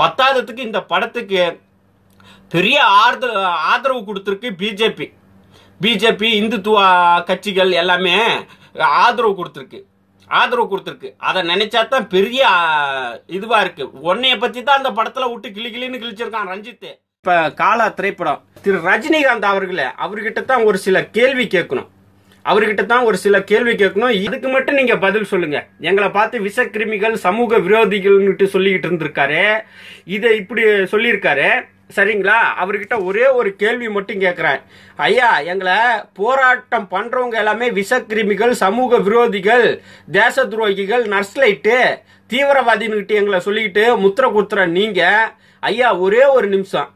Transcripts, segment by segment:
பத்தாததுக்கு இந்த படத்துக்கு பெரிய ஆதரவு ஆதரவு கொடுத்துருக்கு பிஜேபி பிஜேபி இந்துத்துவ கட்சிகள் எல்லாமே ஆதரவு கொடுத்துருக்கு ஆதரவு கொடுத்துருக்கு அதை நினைச்சா தான் பெரிய இதுவா இருக்கு உன்னைய பத்தி தான் அந்த படத்துல விட்டு கிளி கிளின்னு கிழிச்சிருக்கான் ரஞ்சித் இப்ப காலா திரைப்படம் திரு ரஜினிகாந்த் அவர்களே அவர்கிட்ட தான் ஒரு சில கேள்வி கேட்கணும் அவர்கிட்ட தான் ஒரு சில கேள்வி கேட்கணும் இதுக்கு மட்டும் நீங்க பதில் சொல்லுங்க எங்களை பார்த்து விஷக்கிருமிகள் சமூக விரோதிகள்னுட்டு சொல்லிக்கிட்டு இருந்திருக்காரு இதை இப்படி சொல்லியிருக்காரு சரிங்களா அவர்கிட்ட ஒரே ஒரு கேள்வி மட்டும் கேட்குறேன் ஐயா எங்களை போராட்டம் பண்ணுறவங்க எல்லாமே விஷக்கிருமிகள் சமூக விரோதிகள் தேச துரோகிகள் நர்ஸ்லைட்டு தீவிரவாதின்னுக்கிட்ட எங்களை சொல்லிக்கிட்டு முத்திர குத்துற நீங்கள் ஐயா ஒரே ஒரு நிமிஷம்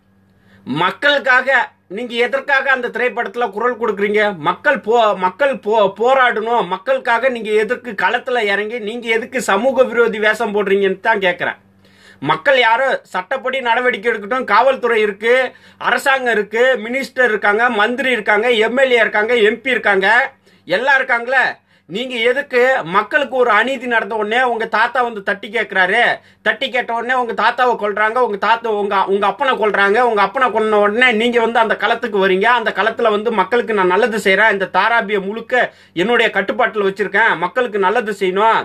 மக்களுக்காக நீங்க எதற்காக அந்த திரைப்படத்துல குரல் கொடுக்குறீங்க மக்கள் போ மக்கள் போ போராடணும் மக்களுக்காக நீங்க எதற்கு களத்துல இறங்கி நீங்க எதுக்கு சமூக விரோதி வேஷம் போடுறீங்கன்னு தான் கேட்கிறேன் மக்கள் யாரும் சட்டப்படி நடவடிக்கை எடுக்கட்டும் காவல்துறை இருக்கு அரசாங்கம் இருக்கு மினிஸ்டர் இருக்காங்க மந்திரி இருக்காங்க எம்எல்ஏ இருக்காங்க எம்பி இருக்காங்க எல்லாம் இருக்காங்களே நீங்க எதுக்கு மக்களுக்கு ஒரு அநீதி நடந்த உடனே உங்க தாத்தா வந்து தட்டி கேட்கிறாரு தட்டி கேட்ட உடனே உங்க தாத்தாவை கொள்றாங்க உங்க தாத்தா உங்க உங்க அப்பனை கொள்றாங்க உங்க அப்பனை கொன்ன உடனே நீங்க வந்து அந்த களத்துக்கு வரீங்க அந்த களத்துல வந்து மக்களுக்கு நான் நல்லது செய்யறேன் இந்த தாராபிய முழுக்க என்னுடைய கட்டுப்பாட்டில் வச்சிருக்கேன் மக்களுக்கு நல்லது செய்யணும்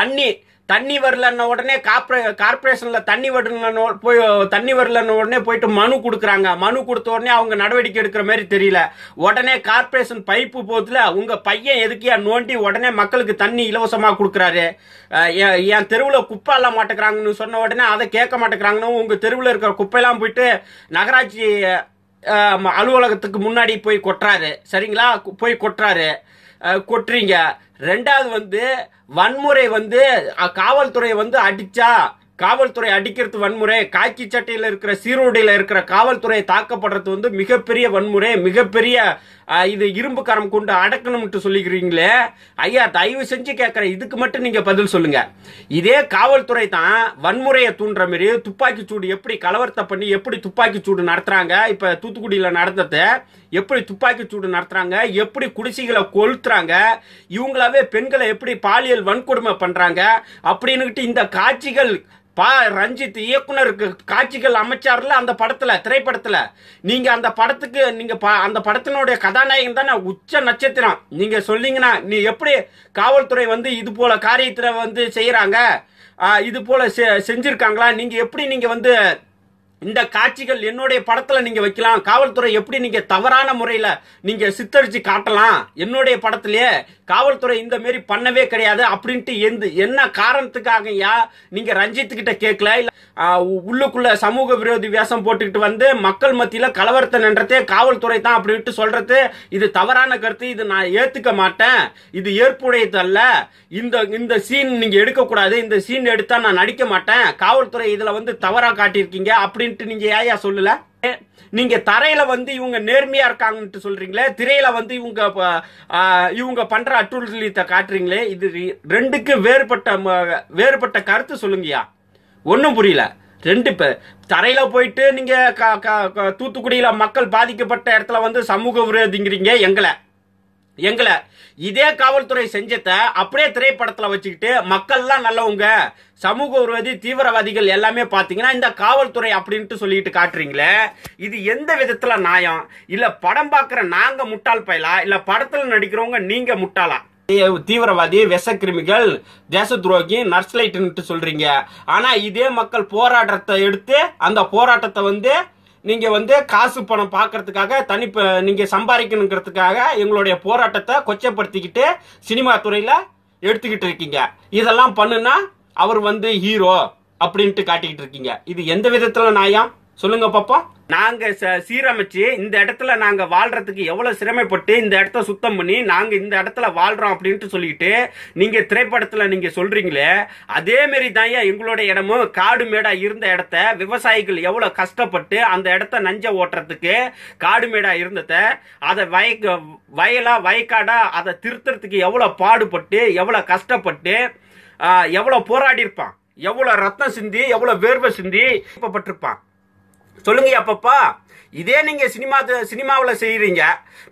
தண்ணி தண்ணி வரலன்ன உடனே கார்பரே கார்பரேஷனில் தண்ணி வரலன்னு போய் தண்ணி வரலன்னு உடனே போயிட்டு மனு கொடுக்குறாங்க மனு கொடுத்த உடனே அவங்க நடவடிக்கை எடுக்கிற மாதிரி தெரியல உடனே கார்பரேஷன் பைப்பு போதில் உங்கள் பையன் எதுக்கியா நோண்டி உடனே மக்களுக்கு தண்ணி இலவசமாக கொடுக்குறாரு என் தெருவில் குப்பை எல்லாம் மாட்டேங்கிறாங்கன்னு சொன்ன உடனே அதை கேட்க மாட்டேக்கிறாங்கன்னு உங்கள் தெருவில் இருக்கிற குப்பையெல்லாம் போயிட்டு நகராட்சி அலுவலகத்துக்கு முன்னாடி போய் கொட்டுறாரு சரிங்களா போய் கொட்டுறாரு கொட்டுறீங்க ரெண்டாவது வந்து வன்முறை வந்து காவல்துறை வந்து அடிச்சா காவல்துறை அடிக்கிறது வன்முறை காக்கி சட்டையில் இருக்கிற சீருடையில் இருக்கிற காவல்துறை தாக்கப்படுறது வந்து மிகப்பெரிய வன்முறை மிகப்பெரிய இது இரும்பு கரம் கொண்டு அடக்கணும்ட்டு சொல்லிக்கிறீங்களே ஐயா தயவு செஞ்சு கேட்குறேன் இதுக்கு மட்டும் நீங்கள் பதில் சொல்லுங்க இதே காவல்துறை தான் வன்முறையை தூண்டுற மாரி துப்பாக்கி சூடு எப்படி கலவரத்தை பண்ணி எப்படி துப்பாக்கி சூடு நடத்துறாங்க இப்போ தூத்துக்குடியில் நடந்தது எப்படி துப்பாக்கி சூடு நடத்துறாங்க எப்படி குடிசைகளை கொளுத்துறாங்க இவங்களாவே பெண்களை எப்படி பாலியல் வன்கொடுமை பண்றாங்க அப்படின்னுக்கிட்டு இந்த காட்சிகள் பா ரஞ்சித் இயக்குனருக்கு காட்சிகள் அமைச்சார்ல அந்த படத்துல திரைப்படத்துல நீங்க அந்த படத்துக்கு நீங்க அந்த படத்தினுடைய கதை கதாநாயகன் தானே உச்ச நட்சத்திரம் நீங்க சொன்னீங்கன்னா நீ எப்படி காவல்துறை வந்து இது போல காரியத்தில் வந்து செய்யறாங்க இது போல செஞ்சிருக்காங்களா நீங்க எப்படி நீங்க வந்து இந்த காட்சிகள் என்னுடைய படத்துல நீங்க வைக்கலாம் காவல்துறை எப்படி நீங்க தவறான முறையில நீங்க சித்தரிச்சு காட்டலாம் என்னுடைய படத்திலேயே காவல்துறை இந்த மாரி பண்ணவே கிடையாது அப்படின்ட்டு எந்த என்ன காரணத்துக்காக யா நீங்க ரஞ்சித் கிட்ட கேட்கல இல்ல உள்ளுக்குள்ள சமூக விரோதி வேஷம் போட்டுக்கிட்டு வந்து மக்கள் மத்தியில கலவரத்தை நின்றதே காவல்துறை தான் அப்படின்ட்டு சொல்றது இது தவறான கருத்து இது நான் ஏத்துக்க மாட்டேன் இது ஏற்புடையது அல்ல இந்த இந்த சீன் நீங்க எடுக்கக்கூடாது இந்த சீன் எடுத்தா நான் நடிக்க மாட்டேன் காவல்துறை இதுல வந்து தவறா காட்டியிருக்கீங்க அப்படின்னு அப்படின்ட்டு நீங்க ஏயா சொல்லல நீங்க தரையில வந்து இவங்க நேர்மையா இருக்காங்கன்ட்டு சொல்றீங்களே திரையில வந்து இவங்க இவங்க பண்ற அட்டுழியத்தை காட்டுறீங்களே இது ரெண்டுக்கும் வேறுபட்ட வேறுபட்ட கருத்து சொல்லுங்கயா ஒன்றும் புரியல ரெண்டு பேர் தரையில போயிட்டு நீங்க தூத்துக்குடியில மக்கள் பாதிக்கப்பட்ட இடத்துல வந்து சமூக விரோதிங்கிறீங்க எங்களை எங்களை இதே காவல்துறை செஞ்சத அப்படியே திரைப்படத்தில் வச்சுக்கிட்டு மக்கள்லாம் நல்லவங்க சமூக உருவதி தீவிரவாதிகள் எல்லாமே பார்த்தீங்கன்னா இந்த காவல்துறை அப்படின்ட்டு சொல்லிட்டு காட்டுறீங்களே இது எந்த விதத்தில் நியாயம் இல்லை படம் பார்க்குற நாங்கள் முட்டாள் பயலா இல்லை படத்தில் நடிக்கிறவங்க நீங்கள் முட்டாளா தீவிரவாதி கிருமிகள் தேச துரோகி நர்ஸ்லைட்டுன்ட்டு சொல்றீங்க ஆனா இதே மக்கள் போராட்டத்தை எடுத்து அந்த போராட்டத்தை வந்து நீங்க வந்து காசு பணம் பார்க்கறதுக்காக தனி நீங்க சம்பாதிக்கணுங்கிறதுக்காக எங்களுடைய போராட்டத்தை கொச்சப்படுத்திக்கிட்டு சினிமா துறையில எடுத்துக்கிட்டு இருக்கீங்க இதெல்லாம் பண்ணுனா அவர் வந்து ஹீரோ அப்படின்ட்டு காட்டிக்கிட்டு இருக்கீங்க இது எந்த விதத்துல நியாயம் சொல்லுங்க பாப்பா நாங்க சீரமைச்சு இந்த இடத்துல நாங்க வாழ்றதுக்கு எவ்வளவு சிரமப்பட்டு இந்த இடத்த சுத்தம் பண்ணி நாங்க இந்த இடத்துல வாழ்றோம் அப்படின்ட்டு சொல்லிட்டு நீங்க திரைப்படத்துல நீங்க சொல்றீங்களே அதே மாரி தான் எங்களோட இடமும் காடு மேடா இருந்த இடத்த விவசாயிகள் எவ்வளவு கஷ்டப்பட்டு அந்த இடத்த நஞ்ச ஓட்டுறதுக்கு காடு மேடா இருந்தத அதை வய வயலா வயக்காடா அதை திருத்துறதுக்கு எவ்வளவு பாடுபட்டு எவ்வளவு கஷ்டப்பட்டு எவ்வளவு போராடி இருப்பான் எவ்வளவு ரத்தம் சிந்தி எவ்வளவு வேர்வை சிந்தி இப்பப்பட்டிருப்பான் சொல்லுங்க அப்பப்பா இதே நீங்க சினிமா சினிமாவில் செய்கிறீங்க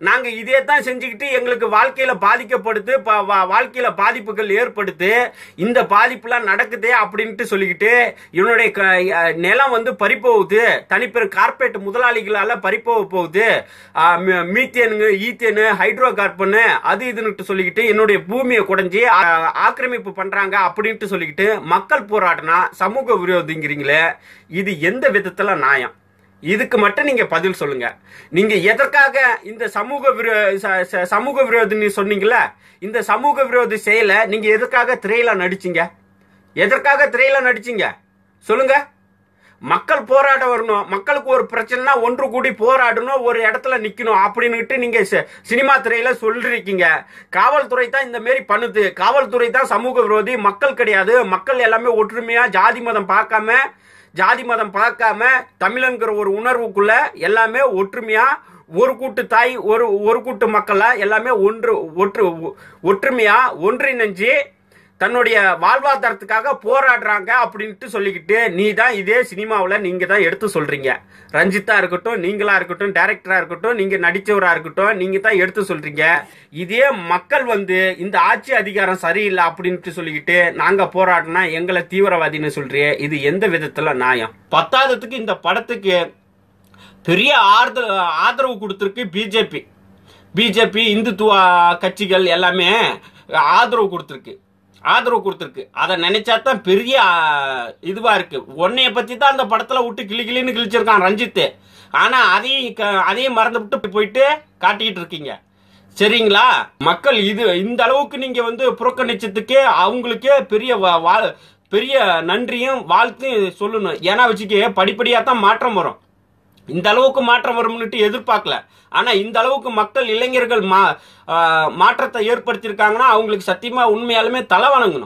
நாங்க இதே தான் செஞ்சுக்கிட்டு எங்களுக்கு வாழ்க்கையில பாதிக்கப்படுத்து வாழ்க்கையில பாதிப்புகள் ஏற்படுத்து இந்த பாதிப்புலாம் நடக்குது அப்படின்ட்டு சொல்லிக்கிட்டு இவனுடைய நிலம் வந்து பறிப்போகுது தனிப்பெரும் கார்பரேட் முதலாளிகளால பறிப்போக போகுது மீத்தேனு ஈத்தேனு ஹைட்ரோ கார்பனு அது இதுன்னுட்டு சொல்லிக்கிட்டு என்னுடைய பூமியை குடைஞ்சி ஆக்கிரமிப்பு பண்றாங்க அப்படின்ட்டு சொல்லிக்கிட்டு மக்கள் போராட்டினா சமூக விரோதிங்கிறீங்களே இது எந்த விதத்துல நியாயம் இதுக்கு மட்டும் நீங்க பதில் சொல்லுங்க நீங்க எதற்காக இந்த சமூக விரோ சமூக விரோதின்னு சொன்னீங்களே இந்த சமூக விரோதி செயலை நீங்க எதற்காக திரையில நடிச்சீங்க எதற்காக திரையில நடிச்சீங்க சொல்லுங்க மக்கள் போராட வரணும் மக்களுக்கு ஒரு பிரச்சனைனா ஒன்று கூடி போராடணும் ஒரு இடத்துல நிக்கணும் அப்படின்னுட்டு நீங்க சினிமா துறையில சொல்லிருக்கீங்க காவல்துறை தான் இந்த மாதிரி பண்ணுது காவல்துறை தான் சமூக விரோதி மக்கள் கிடையாது மக்கள் எல்லாமே ஒற்றுமையா ஜாதி மதம் பார்க்காம ஜாதி மதம் பார்க்காம தமிழங்கிற ஒரு உணர்வுக்குள்ள எல்லாமே ஒற்றுமையா ஒரு கூட்டு தாய் ஒரு ஒரு கூட்டு மக்களாக எல்லாமே ஒன்று ஒற்று ஒற்றுமையா ஒன்றிணைஞ்சு தன்னுடைய வாழ்வாதாரத்துக்காக போராடுறாங்க அப்படின்ட்டு சொல்லிக்கிட்டு நீ தான் இதே சினிமாவில் நீங்கள் தான் எடுத்து சொல்கிறீங்க ரஞ்சித்தாக இருக்கட்டும் நீங்களாக இருக்கட்டும் டேரக்டராக இருக்கட்டும் நீங்கள் நடித்தவராக இருக்கட்டும் நீங்கள் தான் எடுத்து சொல்கிறீங்க இதே மக்கள் வந்து இந்த ஆட்சி அதிகாரம் சரியில்லை அப்படின்ட்டு சொல்லிக்கிட்டு நாங்கள் போராடினா எங்களை தீவிரவாதின்னு சொல்கிறீ இது எந்த விதத்தில் நியாயம் பத்தாததுக்கு இந்த படத்துக்கு பெரிய ஆதரவு ஆதரவு கொடுத்துருக்கு பிஜேபி பிஜேபி இந்துத்துவ கட்சிகள் எல்லாமே ஆதரவு கொடுத்துருக்கு ஆதரவு கொடுத்துருக்கு அதை நினைச்சா தான் பெரிய இதுவா இருக்கு உன்னைய பத்தி தான் அந்த படத்துல விட்டு கிளி கிளின்னு கிழிச்சிருக்கான் ரஞ்சித்து ஆனா அதையும் அதையும் மறந்து விட்டு போயிட்டு காட்டிக்கிட்டு இருக்கீங்க சரிங்களா மக்கள் இது இந்த அளவுக்கு நீங்க வந்து புறக்கணிச்சதுக்கே அவங்களுக்கே பெரிய பெரிய நன்றியும் வாழ்த்தும் சொல்லணும் ஏன்னா வச்சுக்க படிப்படியாக தான் மாற்றம் வரும் இந்த அளவுக்கு மாற்றம் வரும்னுட்டு எதிர்பார்க்கல ஆனால் இந்த அளவுக்கு மக்கள் இளைஞர்கள் மா மாற்றத்தை ஏற்படுத்தியிருக்காங்கன்னா அவங்களுக்கு சத்தியமாக உண்மையாலுமே தலை வணங்கணும்